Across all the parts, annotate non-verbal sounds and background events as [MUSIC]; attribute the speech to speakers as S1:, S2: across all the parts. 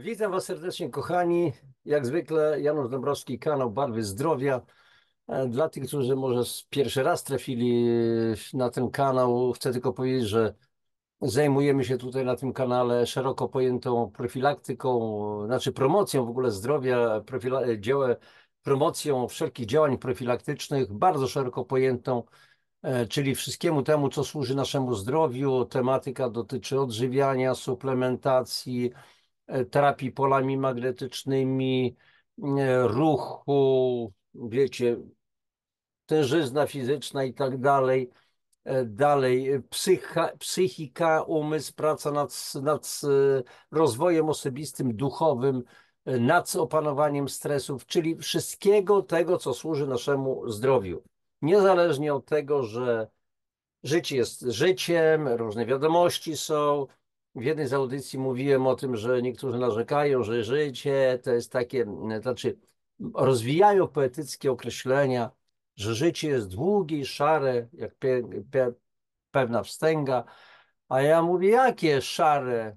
S1: Witam Was serdecznie, kochani. Jak zwykle Janusz Dąbrowski, kanał Barwy Zdrowia. E, dla tych, którzy może pierwszy raz trafili e, na ten kanał, chcę tylko powiedzieć, że zajmujemy się tutaj na tym kanale szeroko pojętą profilaktyką, znaczy promocją w ogóle zdrowia, profila- e, dziełę, promocją wszelkich działań profilaktycznych, bardzo szeroko pojętą czyli wszystkiemu temu, co służy naszemu zdrowiu. Tematyka dotyczy odżywiania, suplementacji, E, terapii polami magnetycznymi, e, ruchu, wiecie, tężyzna fizyczna i tak dalej. E, dalej, psycha, psychika, umysł, praca nad, nad rozwojem osobistym, duchowym, nad opanowaniem stresów, czyli wszystkiego tego, co służy naszemu zdrowiu. Niezależnie od tego, że życie jest życiem, różne wiadomości są, w jednej z audycji mówiłem o tym, że niektórzy narzekają, że życie to jest takie, mm, znaczy rozwijają poetyckie określenia, że życie jest długie i szare, jak pe, pe, pewna wstęga, a ja mówię, jakie szare,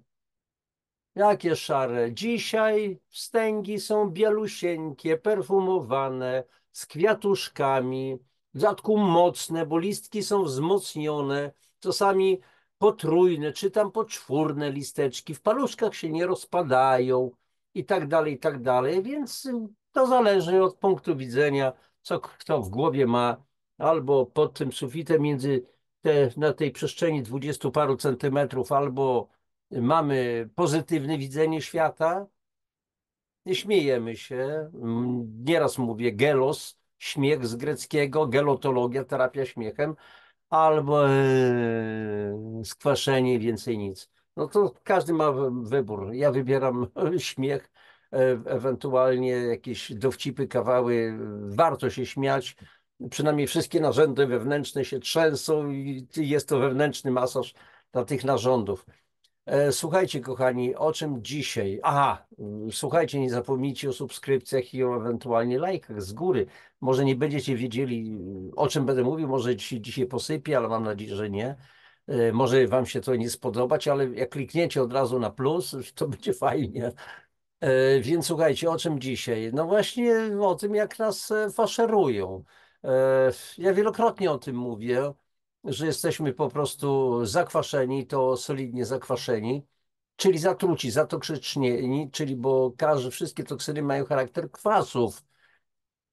S1: jakie szare. Dzisiaj wstęgi są bielusieńkie, perfumowane, z kwiatuszkami, w dodatku mocne, bo listki są wzmocnione, czasami potrójne, czy tam poczwórne listeczki, w paluszkach się nie rozpadają i tak dalej, i tak dalej, więc y, to zależy od punktu widzenia, co kto w głowie ma, albo pod tym sufitem między te, na tej przestrzeni dwudziestu paru centymetrów, albo mamy pozytywne widzenie świata, śmiejemy się, nieraz mówię gelos, śmiech z greckiego, gelotologia, terapia śmiechem, albo e, skwaszenie i więcej nic. No to każdy ma wybór. Ja wybieram [LAUGHS] śmiech, e, ewentualnie jakieś dowcipy, kawały. Warto się śmiać. Przynajmniej wszystkie narządy wewnętrzne się trzęsą i jest to wewnętrzny masaż dla tych narządów. E, słuchajcie, kochani, o czym dzisiaj? Aha, słuchajcie, nie zapomnijcie o subskrypcjach i o ewentualnie lajkach z góry. Może nie będziecie wiedzieli, o czym będę mówił, może dzisiaj, dzisiaj posypię, ale mam nadzieję, że nie. E, może Wam się to nie spodobać, ale jak klikniecie od razu na plus, to [LAUGHS] będzie fajnie. E, więc słuchajcie, o czym dzisiaj? No właśnie o tym, jak nas faszerują. Ja wielokrotnie o tym mówię że jesteśmy po prostu zakwaszeni, to solidnie zakwaszeni, czyli zatruci, zatoksycznieni, czyli bo każdy, wszystkie toksyny mają charakter kwasów.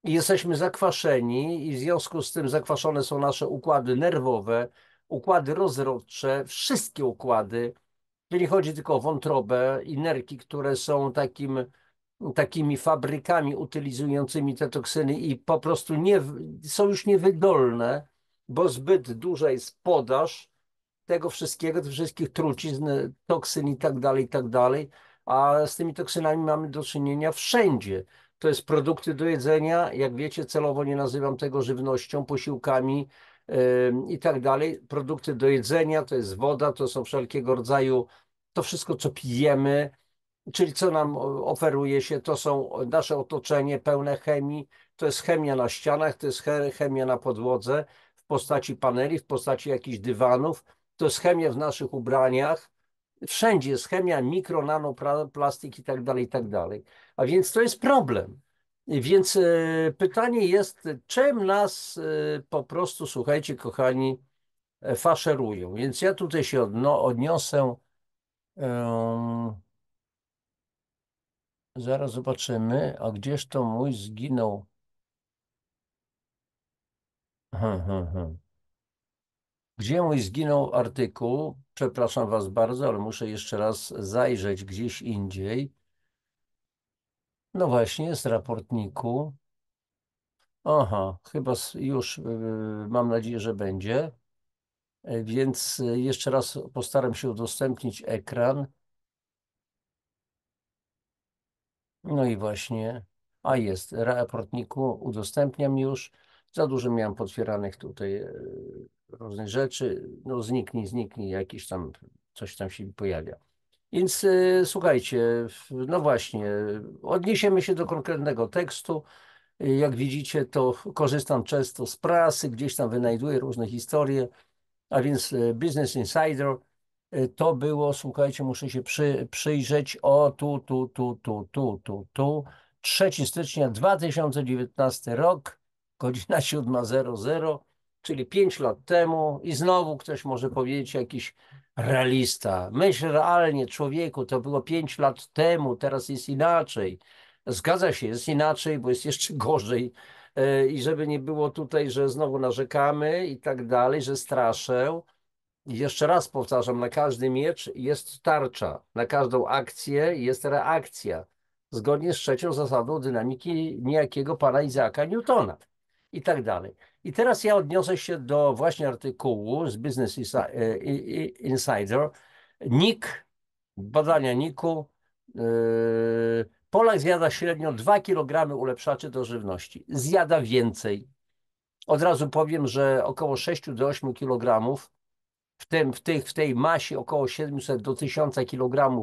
S1: I jesteśmy zakwaszeni i w związku z tym zakwaszone są nasze układy nerwowe, układy rozrodcze, wszystkie układy. Tu nie chodzi tylko o wątrobę i nerki, które są takim, takimi fabrykami utylizującymi te toksyny i po prostu nie, są już niewydolne bo zbyt duża jest podaż tego wszystkiego, tych wszystkich trucizn, toksyn i tak dalej, i tak dalej, a z tymi toksynami mamy do czynienia wszędzie. To jest produkty do jedzenia, jak wiecie, celowo nie nazywam tego żywnością, posiłkami yy, i tak dalej. Produkty do jedzenia, to jest woda, to są wszelkiego rodzaju, to wszystko, co pijemy, czyli co nam oferuje się, to są nasze otoczenie pełne chemii, to jest chemia na ścianach, to jest chemia na podłodze, w postaci paneli, w postaci jakichś dywanów. To jest chemia w naszych ubraniach. Wszędzie jest chemia, mikro, nano, plastik i tak dalej, i tak dalej. A więc to jest problem. Więc e, pytanie jest, czym nas e, po prostu, słuchajcie, kochani, e, faszerują. Więc ja tutaj się odno, odniosę. Um, zaraz zobaczymy, a gdzież to mój zginął gdzie mój zginął artykuł? Przepraszam Was bardzo, ale muszę jeszcze raz zajrzeć gdzieś indziej. No właśnie, z raportniku. Aha, chyba już y, mam nadzieję, że będzie. E, więc y, jeszcze raz postaram się udostępnić ekran. No i właśnie, a jest, raportniku udostępniam już. Za dużo miałem potwieranych tutaj e, różnych rzeczy. No zniknij, zniknij, jakiś tam, coś tam się pojawia. Więc e, słuchajcie, no właśnie, odniesiemy się do konkretnego tekstu. Jak widzicie, to korzystam często z prasy, gdzieś tam wynajduję różne historie, a więc e, Business Insider to było, słuchajcie, muszę się przy, przyjrzeć, o tu, tu, tu, tu, tu, tu, tu, 3 stycznia 2019 rok, godzina 7.00, czyli 5 lat temu i znowu ktoś może powiedzieć jakiś realista. Myśl realnie, człowieku, to było 5 lat temu, teraz jest inaczej. Zgadza się, jest inaczej, bo jest jeszcze gorzej. E, I żeby nie było tutaj, że znowu narzekamy i tak dalej, że straszę. I jeszcze raz powtarzam, na każdy miecz jest tarcza, na każdą akcję jest reakcja, zgodnie z trzecią zasadą dynamiki niejakiego pana Izaaka Newtona i tak dalej. I teraz ja odniosę się do właśnie artykułu z Business e, Insider. NIK, badania Niku e, Polak zjada średnio 2 kg ulepszaczy do żywności. Zjada więcej. Od razu powiem, że około 6 do 8 kg, w, tym, w, tej, w tej masie około 700 do 1000 kg,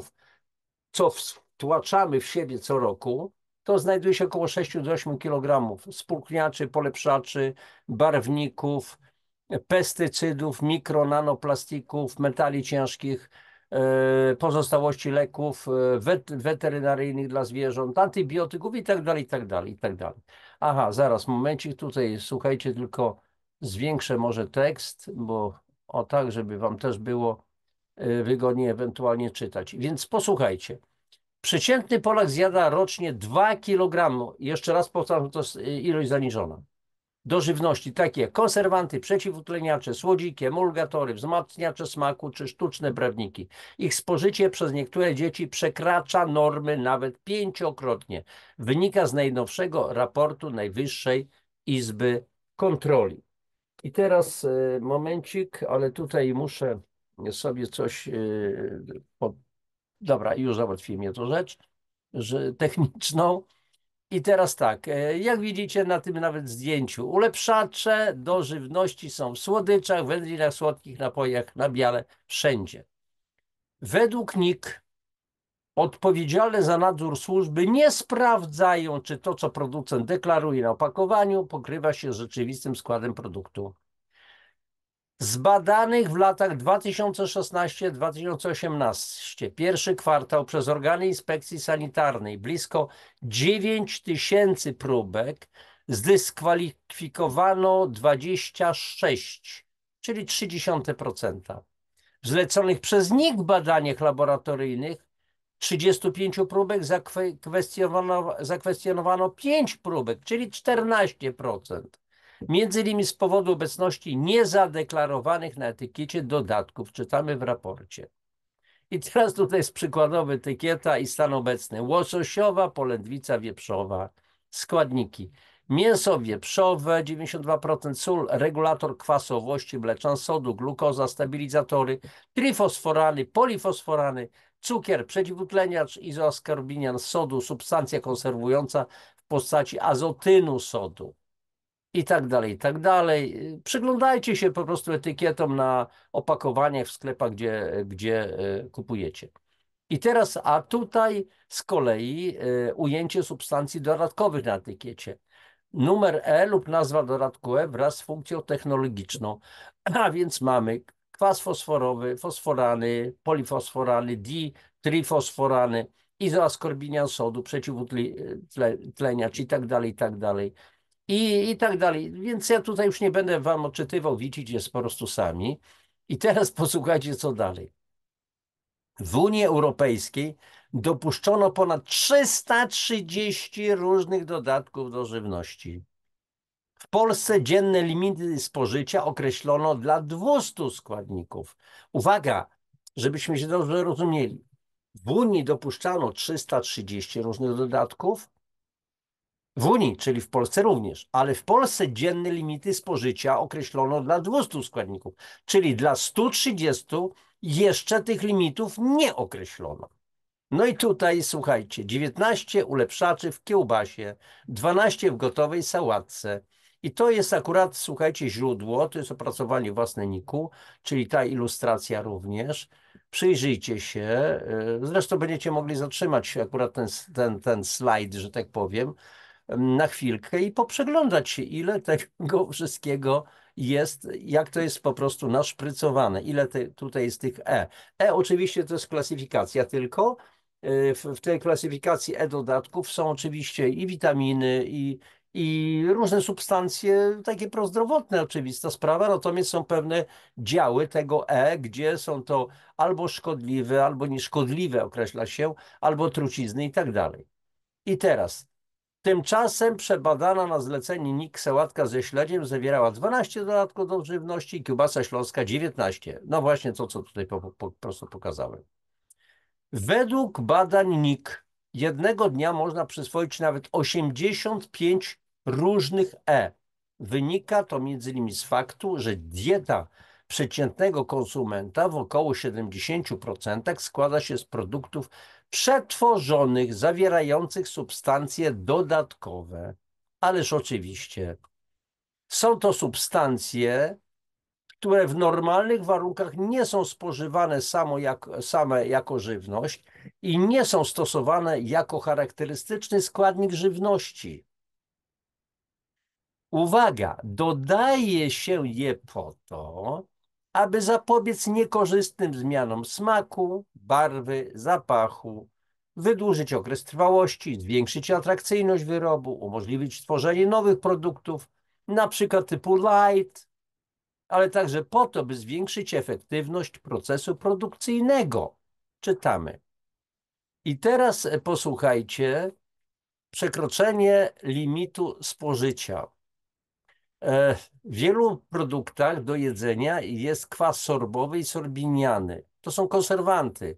S1: co wtłaczamy w siebie co roku, to znajduje się około 6 do 8 kg spulchniaczy, polepszaczy, barwników, pestycydów, mikro, nanoplastików, metali ciężkich, e, pozostałości leków e, weterynaryjnych dla zwierząt, antybiotyków i tak dalej, i tak dalej, i tak dalej. Aha, zaraz, momencik, tutaj słuchajcie, tylko zwiększę może tekst, bo o tak, żeby wam też było e, wygodnie ewentualnie czytać. Więc posłuchajcie. Przeciętny Polak zjada rocznie 2 kg, jeszcze raz powtarzam, to jest y, ilość zaniżona, do żywności, takie jak konserwanty, przeciwutleniacze, słodziki, emulgatory, wzmacniacze smaku czy sztuczne brewniki. Ich spożycie przez niektóre dzieci przekracza normy nawet pięciokrotnie. Wynika z najnowszego raportu Najwyższej Izby Kontroli. I teraz y, momencik, ale tutaj muszę sobie coś y, Dobra, już załatwiłem jedną rzecz że techniczną. I teraz tak, e, jak widzicie na tym nawet zdjęciu, ulepszacze do żywności są w słodyczach, wędlinach, słodkich napojach, nabiale, wszędzie. Według NIK odpowiedzialne za nadzór służby nie sprawdzają, czy to, co producent deklaruje na opakowaniu, pokrywa się z rzeczywistym składem produktu zbadanych w latach 2016-2018, pierwszy kwartał przez organy inspekcji sanitarnej, blisko 9 tysięcy próbek, zdyskwalifikowano 26, czyli 0,3%. W zleconych przez NIK badaniach laboratoryjnych 35 próbek zakwestionowano, zakwestionowano 5 próbek, czyli 14% między innymi z powodu obecności niezadeklarowanych na etykiecie dodatków, czytamy w raporcie. I teraz tutaj jest przykładowa etykieta i stan obecny. Łososiowa, polędwica wieprzowa. Składniki. Mięso wieprzowe, 92% sól, regulator kwasowości mleczan sodu, glukoza, stabilizatory, trifosforany, polifosforany, cukier, przeciwutleniacz, izoaskorbinian sodu, substancja konserwująca w postaci azotynu sodu i tak dalej, i tak dalej. Przyglądajcie się po prostu etykietom na opakowaniach w sklepach, gdzie, gdzie e, kupujecie. I teraz, a tutaj z kolei e, ujęcie substancji dodatkowych na etykiecie. Numer E lub nazwa dodatku E wraz z funkcją technologiczną. [CLEARS THROAT] A więc mamy kwas fosforowy, fosforany, polifosforany, di trifosforany izoaskorbinian sodu, przeciwutleniacz i tak dalej, i tak dalej i, i tak dalej. Więc ja tutaj już nie będę wam odczytywał, widzicie po prostu sami. I teraz [LAUGHS] posłuchajcie, co dalej. W Unii Europejskiej dopuszczono ponad 330 różnych dodatków do żywności. W Polsce dzienne limity spożycia określono dla 200 składników. Uwaga, żebyśmy się dobrze rozumieli. W Unii dopuszczano 330 różnych dodatków, w Unii, czyli w Polsce również, ale w Polsce dzienne limity spożycia określono dla 200 składników, czyli dla 130 jeszcze tych limitów nie określono. No i tutaj słuchajcie, 19 ulepszaczy w kiełbasie, 12 w gotowej sałatce. I to jest akurat, słuchajcie, źródło, to jest opracowanie własne Niku, czyli ta ilustracja również. Przyjrzyjcie się, e, zresztą będziecie mogli zatrzymać akurat ten, ten, ten slajd, że tak powiem, na chwilkę i poprzeglądać się, ile tego [LAUGHS] wszystkiego jest, jak to jest po prostu naszprycowane, ile te, tutaj jest tych E. E oczywiście to jest klasyfikacja tylko, y, w, tej klasyfikacji e-dodatków są oczywiście i witaminy, i, i różne substancje takie prozdrowotne, oczywista sprawa, natomiast są pewne działy tego E, gdzie są to albo szkodliwe, albo nieszkodliwe określa się, albo trucizny i tak dalej. I teraz Tymczasem przebadana na zlecenie NIK sałatka ze śledziem zawierała 12 dodatków do żywności i kiełbasa śląska 19. No właśnie to, co tutaj po, po, po prostu pokazałem. Według badań NIK jednego dnia można przyswoić nawet 85 różnych E. Wynika to między innymi z faktu, że dieta przeciętnego konsumenta w około 70% składa się z produktów przetworzonych, zawierających substancje dodatkowe. Ależ oczywiście są to substancje, które w normalnych warunkach nie są spożywane samo jak, same jako żywność i nie są stosowane jako charakterystyczny składnik żywności. Uwaga, dodaje się je po to, aby zapobiec niekorzystnym zmianom smaku, barwy, zapachu, wydłużyć okres trwałości, zwiększyć atrakcyjność wyrobu, umożliwić tworzenie nowych produktów, np. typu light, ale także po to, by zwiększyć efektywność procesu produkcyjnego. Czytamy. I teraz e, posłuchajcie, przekroczenie limitu spożycia. E, w wielu produktach do jedzenia jest kwas sorbowy i sorbiniany. To są konserwanty.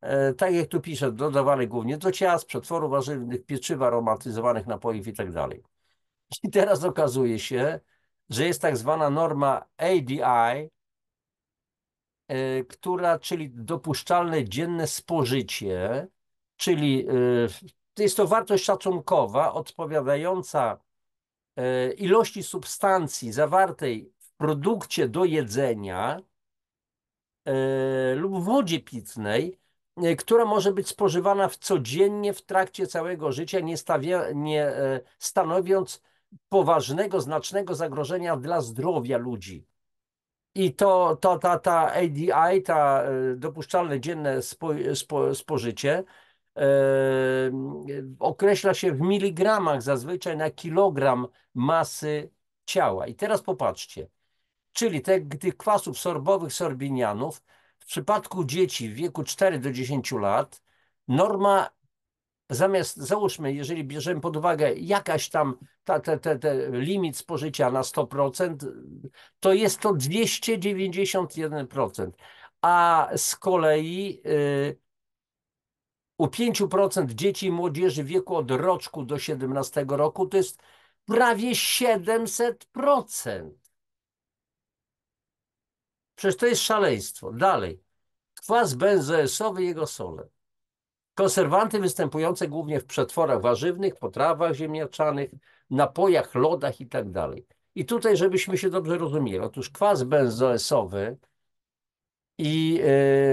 S1: E, tak jak tu piszę, dodawane głównie do ciast, przetworów warzywnych, pieczywa aromatyzowanych napojów itd. Tak I teraz okazuje się, że jest tak zwana norma ADI, e, która, czyli dopuszczalne dzienne spożycie, czyli jest to wartość szacunkowa odpowiadająca E, ilości substancji zawartej w produkcie do jedzenia e, lub wodzie pitnej, e, która może być spożywana w codziennie w trakcie całego życia, nie, stawia, nie stanowiąc poważnego, znacznego zagrożenia dla zdrowia ludzi. I to, to ta, ta ADI, ta dopuszczalne dzienne spo, spo, spożycie, określa się w miligramach zazwyczaj na kilogram masy ciała. I teraz popatrzcie, czyli te, tych kwasów sorbowych sorbinianów w przypadku dzieci w wieku 4 do 10 lat norma zamiast, załóżmy, jeżeli bierzemy pod uwagę jakaś tam ta, te, te, limit spożycia na 100%, to jest to 291%. A z kolei y, u 5% dzieci i młodzieży w wieku od roczku do 17 roku to jest prawie 700%. Przecież to jest szaleństwo. Dalej. Kwas benzoesowy i jego sole. Konserwanty występujące głównie w przetworach warzywnych, potrawach ziemniaczanych, napojach, lodach itd. Tak I tutaj, żebyśmy się dobrze rozumieli. Otóż kwas benzoesowy i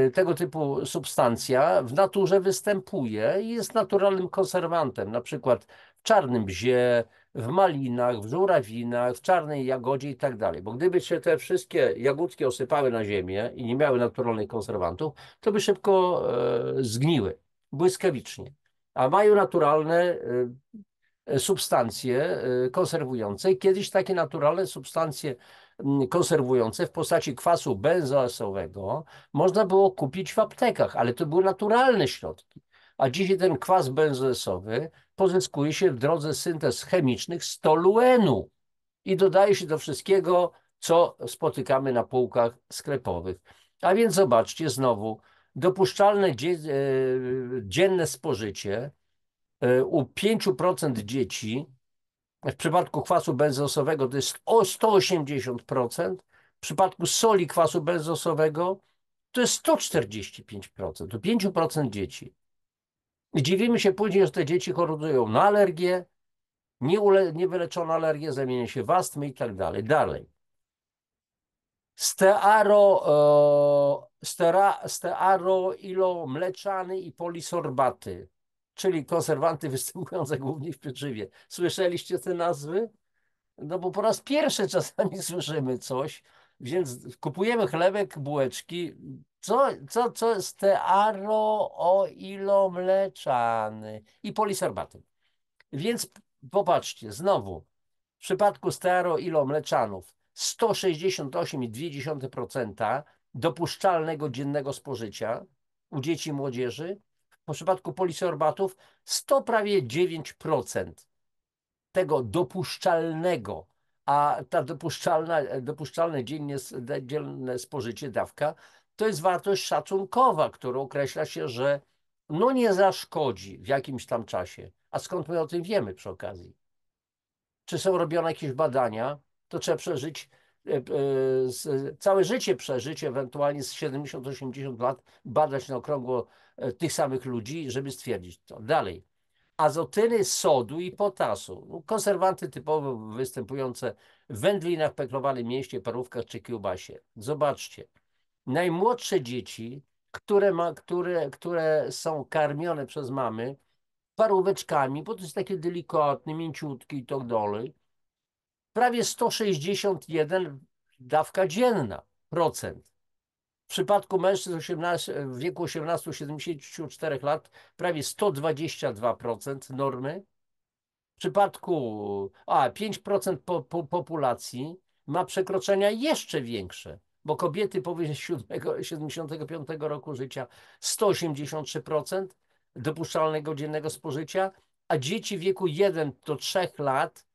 S1: e, tego typu substancja w naturze występuje i jest naturalnym konserwantem, na przykład w czarnym bzie, w malinach, w żurawinach, w czarnej jagodzie i tak dalej. Bo gdyby się te wszystkie jagódki osypały na ziemię i nie miały naturalnych konserwantów, to by szybko e, zgniły, błyskawicznie. A mają naturalne e, substancje konserwujące. Kiedyś takie naturalne substancje Mm, konserwujące w postaci kwasu benzoesowego można było kupić w aptekach, ale to były naturalne środki. A dzisiaj ten kwas benzoesowy pozyskuje się w drodze syntez chemicznych z toluenu i dodaje się do wszystkiego, co spotykamy na półkach sklepowych. A więc zobaczcie znowu, dopuszczalne e, dzienne spożycie e, u 5% dzieci w przypadku kwasu benzosowego to jest o 180%, w przypadku soli kwasu benzosowego to jest 145%, to 5% dzieci. I dziwimy się później, że te dzieci chorują na alergię, niewyleczona alergia zamienia się w astmy i tak dalej. Dalej. Stearo, e, stera, stearo, ilo, mleczany i polisorbaty czyli konserwanty [LAUGHS] występujące głównie w pieczywie. Słyszeliście te nazwy? No bo po raz pierwszy czasami [LAUGHS] słyszymy coś, więc kupujemy chlebek, bułeczki. Co, co, co jest mleczany i polisarbaty. Więc popatrzcie, znowu, w przypadku ilo mleczanów 168,2% dopuszczalnego dziennego spożycia u dzieci i młodzieży, w przypadku polisorbatów 100 prawie 9% tego dopuszczalnego, a ta dopuszczalna, dopuszczalne dziennie, dzienne spożycie dawka to jest wartość szacunkowa, którą określa się, że no nie zaszkodzi w jakimś tam czasie. A skąd my o tym wiemy przy okazji? Czy są robione jakieś badania? To trzeba przeżyć E, e, całe życie przeżyć, ewentualnie z 70-80 lat badać na okrągło e, tych samych ludzi, żeby stwierdzić to. Dalej. Azotyny sodu i potasu. No, konserwanty typowo występujące w wędlinach, peklowanym mięśnie, parówkach czy kiełbasie. Zobaczcie. Najmłodsze dzieci, które, ma, które, które są karmione przez mamy paróweczkami, bo to jest takie delikatne, mięciutkie i tak dalej, prawie 161 dawka dzienna procent. W przypadku mężczyzn 18, w wieku 18-74 lat prawie 122% normy. W przypadku a, 5% po, po, populacji ma przekroczenia jeszcze większe, bo kobiety powyżej 75 roku życia 183% dopuszczalnego dziennego spożycia, a dzieci w wieku 1 do 3 lat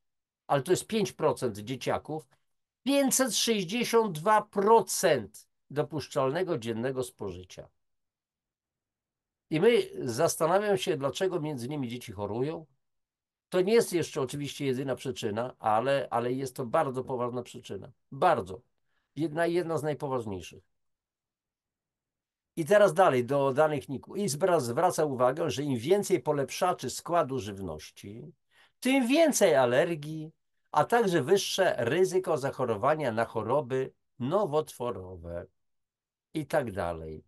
S1: ale to jest 5% dzieciaków, 562% dopuszczalnego dziennego spożycia. I my zastanawiam się, dlaczego między nimi dzieci chorują. To nie jest jeszcze oczywiście jedyna przyczyna, ale, ale jest to bardzo poważna przyczyna. Bardzo. Jedna, jedna z najpoważniejszych. I teraz dalej do danych NIK-u. Izbra zwraca uwagę, że im więcej polepszaczy składu żywności, tym więcej alergii, a także wyższe ryzyko zachorowania na choroby nowotworowe i tak dalej.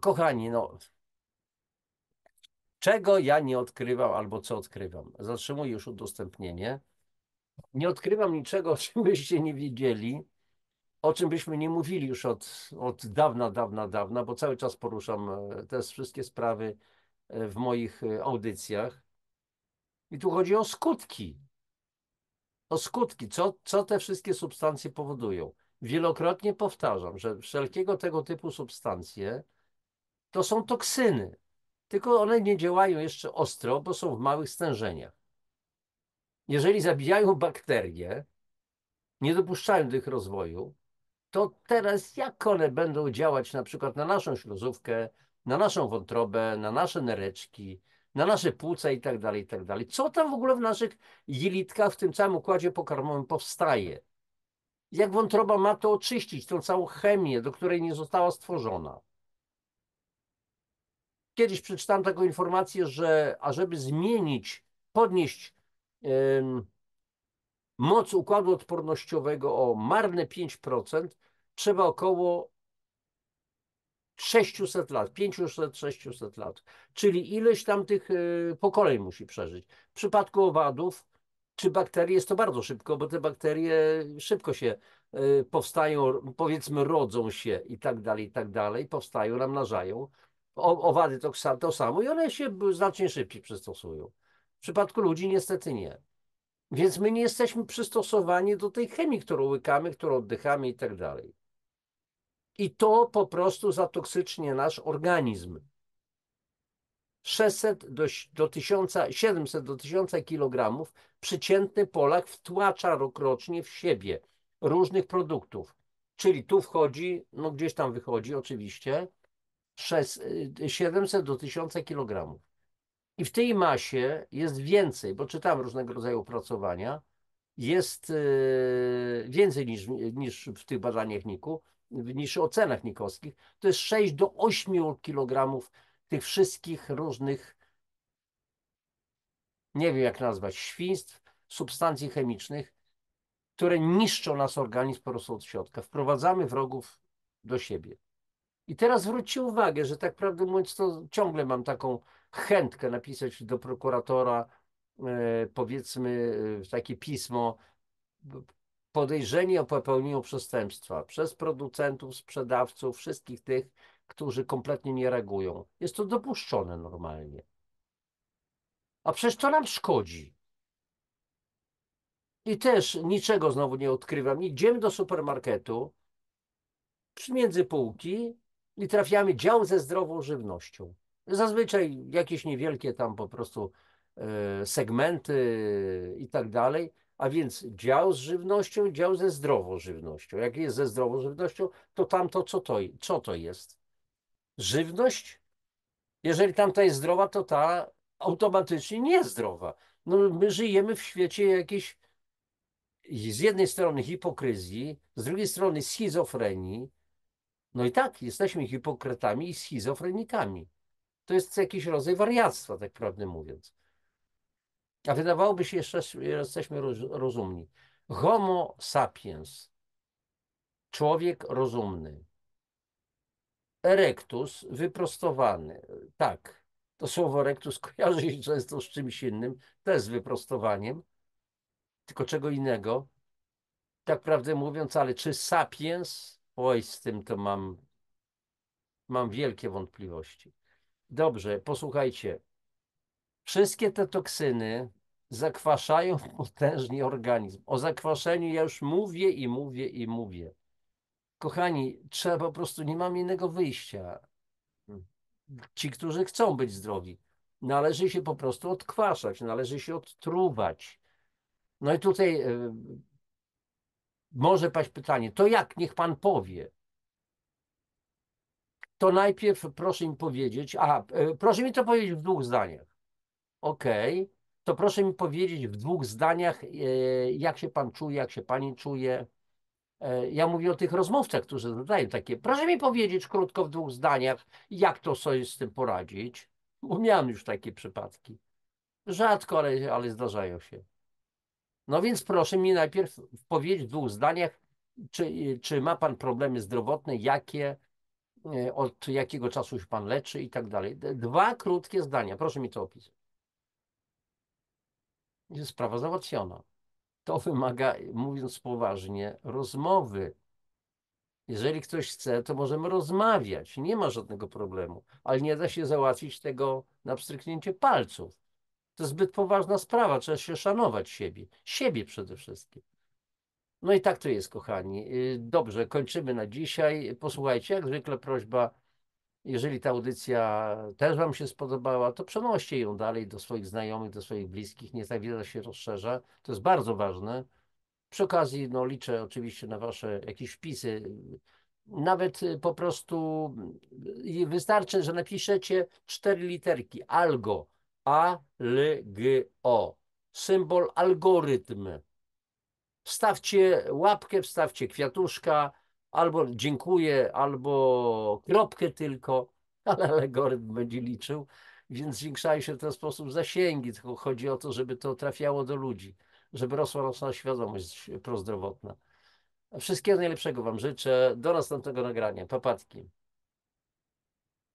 S1: Kochani, no, czego ja nie odkrywam albo co odkrywam? Zatrzymuję już udostępnienie. Nie odkrywam niczego, [LAUGHS] o czym byście nie wiedzieli, o czym byśmy nie mówili już od, od dawna, dawna, dawna, bo cały czas poruszam e, te wszystkie sprawy e, w moich e, audycjach. I tu chodzi o skutki o skutki, co, co te wszystkie substancje powodują. Wielokrotnie powtarzam, że wszelkiego tego typu substancje to są toksyny, tylko one nie działają jeszcze ostro, bo są w małych stężeniach. Jeżeli zabijają bakterie, nie dopuszczają do ich rozwoju, to teraz jak one będą działać na przykład na naszą śluzówkę, na naszą wątrobę, na nasze nereczki, na nasze płuca i tak dalej, i tak dalej. Co tam w ogóle w naszych jelitkach, w tym całym układzie pokarmowym powstaje? Jak wątroba ma to oczyścić, tą całą chemię, do której nie została stworzona? Kiedyś przeczytałem taką informację, że ażeby zmienić, podnieść moc układu odpornościowego o marne 5%, trzeba około 600 lat, 500-600 lat, czyli ileś tam tych y, pokoleń musi przeżyć. W przypadku owadów czy bakterii jest to bardzo szybko, bo te bakterie szybko się y, powstają, powiedzmy rodzą się i tak dalej, i tak dalej, powstają, namnażają. Owady to, to samo i one się znacznie szybciej przystosują. W przypadku ludzi niestety nie. Więc my nie jesteśmy przystosowani do tej chemii, którą łykamy, którą oddychamy i tak dalej. I to po prostu zatoksycznie nasz organizm. 600 do, do 1000, 700 do 1000 kg przeciętny Polak wtłacza rokrocznie w siebie różnych produktów. Czyli tu wchodzi, no gdzieś tam wychodzi oczywiście, 6, 700 y, do 1000 kg. I w tej masie jest więcej, bo czytam różnego rodzaju opracowania, jest y, więcej niż, niż w tych badaniach NIK-u, w niższych ocenach nikowskich, to jest 6 do 8 kg tych wszystkich różnych, nie wiem jak nazwać, świństw, substancji chemicznych, które niszczą nas organizm po prostu od środka. Wprowadzamy wrogów do siebie. I teraz zwróćcie uwagę, że tak prawdę mówiąc, to ciągle mam taką chętkę napisać do prokuratora, e, powiedzmy, e, takie pismo podejrzeni o popełnienie przestępstwa przez producentów, sprzedawców, wszystkich tych, którzy kompletnie nie reagują. Jest to dopuszczone normalnie. A przecież to nam szkodzi. I też niczego znowu nie odkrywam. Idziemy do supermarketu, między półki i trafiamy dział ze zdrową żywnością. Zazwyczaj jakieś niewielkie tam po prostu e, segmenty i tak dalej. A więc dział z żywnością, dział ze zdrową żywnością. Jak jest ze zdrową żywnością, to tamto co to, co to jest? Żywność? Jeżeli tamta jest zdrowa, to ta automatycznie niezdrowa. No, my żyjemy w świecie jakiejś z jednej strony hipokryzji, z drugiej strony schizofrenii. No i tak, jesteśmy hipokrytami i schizofrenikami. To jest jakiś rodzaj wariactwa, tak prawdę mówiąc. A wydawałoby się, jeszcze jesteśmy rozumni. Homo sapiens, człowiek rozumny. Erectus, wyprostowany. Tak, to słowo erectus [LAUGHS] kojarzy się często z czymś innym, też z wyprostowaniem, tylko czego innego. Tak prawdę mówiąc, ale czy sapiens? Oj, z tym to mam, mam wielkie wątpliwości. Dobrze, posłuchajcie. Wszystkie te toksyny zakwaszają [LAUGHS] potężnie organizm. O zakwaszeniu ja już mówię i mówię i mówię. Kochani, trzeba po prostu, nie mam innego wyjścia. Ci, którzy chcą być zdrowi, należy się po prostu odkwaszać, należy się odtruwać. No i tutaj y, może paść pytanie, to jak? Niech pan powie. To najpierw proszę mi powiedzieć, a y, e, proszę mi to powiedzieć w dwóch zdaniach. Okej. To proszę mi powiedzieć w dwóch zdaniach, e, jak się pan czuje, jak się pani czuje. E, ja mówię o tych rozmówcach, którzy zadają takie. Proszę mi powiedzieć krótko w dwóch zdaniach, jak to sobie z tym poradzić. Bo miałem już takie przypadki. Rzadko, ale, ale zdarzają się. No więc proszę mi najpierw powiedzieć w dwóch zdaniach, czy, czy ma pan problemy zdrowotne, jakie, e, od jakiego czasu się pan leczy i tak dalej. Dwa krótkie zdania, proszę mi to opisać jest sprawa załatwiona. To wymaga, mówiąc poważnie, rozmowy. Jeżeli ktoś chce, to możemy rozmawiać, nie ma żadnego problemu, ale nie da się załatwić tego na pstryknięcie palców. To zbyt poważna sprawa, trzeba się szanować siebie, siebie przede wszystkim. No i tak to jest, kochani. Y, dobrze, kończymy na dzisiaj. Posłuchajcie, jak zwykle prośba jeżeli ta audycja też Wam się spodobała, to przenoście ją dalej do swoich znajomych, do swoich bliskich. Niech ta wiedza się rozszerza. To jest bardzo ważne. Przy okazji no, liczę oczywiście na Wasze jakieś wpisy. Nawet y, po prostu y, y, wystarczy, że napiszecie cztery literki. Algo. A, L, G, O. Symbol algorytm. Wstawcie łapkę, wstawcie kwiatuszka albo dziękuję, albo kropkę tylko, [LAUGHS] ale algorytm będzie liczył, więc zwiększają się w ten sposób zasięgi, tylko chodzi o to, żeby to trafiało do ludzi, żeby rosła świadomość prozdrowotna. Wszystkiego najlepszego Wam życzę. Do następnego nagrania. Papatki.